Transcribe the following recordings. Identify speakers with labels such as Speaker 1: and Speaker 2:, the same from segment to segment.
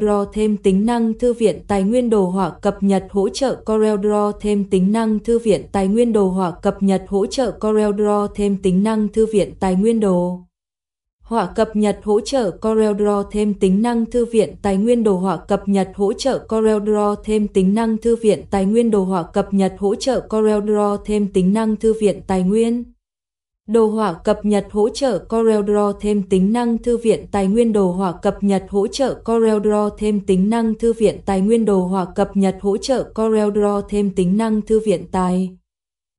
Speaker 1: Draw thêm tính năng thư viện tài nguyên đồ họa cập nhật hỗ trợ Corel thêm tính năng thư viện tài nguyên đồ họa cập nhật hỗ trợ Corel thêm tính năng thư viện tài nguyên đồ họa cập nhật hỗ trợ Corel thêm tính năng thư viện tài nguyên đồ họa cập nhật hỗ trợ Corel thêm tính năng thư viện tài nguyên đồ họa cập nhật hỗ trợ Corel thêm tính năng thư viện tài nguyên Đồ họa cập nhật hỗ trợ CorelDRAW thêm tính năng thư viện tài nguyên đồ họa cập nhật hỗ trợ CorelDRAW thêm tính năng thư viện tài nguyên đồ họa cập nhật hỗ trợ CorelDRAW thêm tính năng thư viện
Speaker 2: tài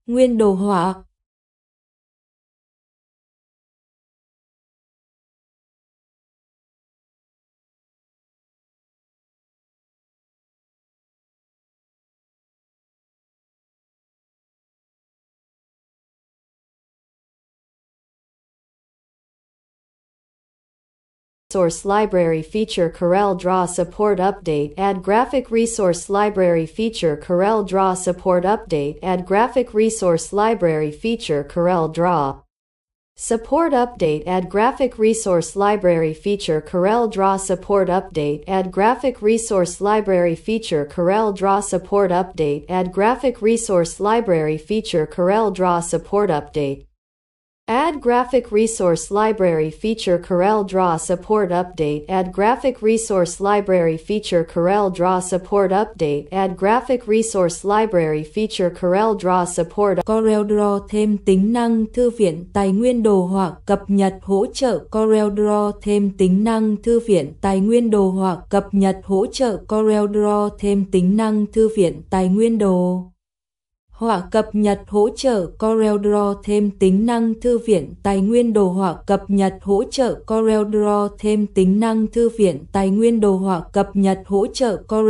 Speaker 2: nguyên đồ họa Resource Library feature CorelDRAW support update add graphic resource library feature CorelDRAW support update add graphic resource library feature CorelDRAW Support update add graphic resource library feature CorelDRAW support update add graphic resource library feature CorelDRAW support update add graphic resource library feature CorelDRAW support update Add Graphic Resource Library feature Corel Draw Support Update Add Graphic Resource Library feature Corel Draw Support Update Add Graphic Resource Library feature Corel Draw Support Corel Draw thêm tính năng thư viện tài nguyên đồ họa
Speaker 1: cập nhật hỗ trợ Corel Draw thêm tính năng thư viện tài nguyên đồ họa cập nhật hỗ trợ Corel Draw thêm tính năng thư viện tài nguyên đồ hỏa cập nhật hỗ trợ CorelDRAW thêm tính năng thư viện tài nguyên đồ hỏa cập nhật hỗ trợ CorelDRAW thêm tính năng thư viện tài nguyên đồ hỏa cập nhật hỗ trợ Corel